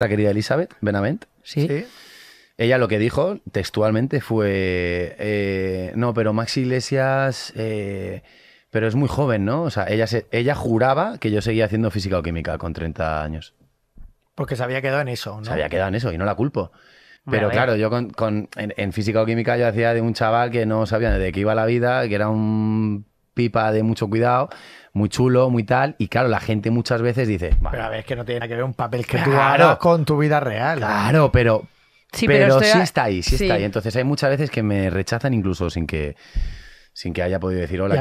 la querida Elizabeth Benavent. Sí. Ella lo que dijo textualmente fue, eh, no, pero Max Iglesias, eh, pero es muy joven, ¿no? O sea, ella, ella juraba que yo seguía haciendo física o química con 30 años. Porque se había quedado en eso, ¿no? Se había quedado en eso y no la culpo. Pero claro, yo con, en, en, física o química yo hacía de un chaval que no sabía de qué iba la vida, que era un pipa de mucho cuidado, muy chulo, muy tal. Y claro, la gente muchas veces dice. bueno, a ver, es que no tiene nada que ver un papel que tú hagas con tu vida real. Claro, pero. Sí, pero, está ahí, sí, está ahí. Entonces hay muchas veces que me rechazan incluso sin que, sin que haya podido decir hola.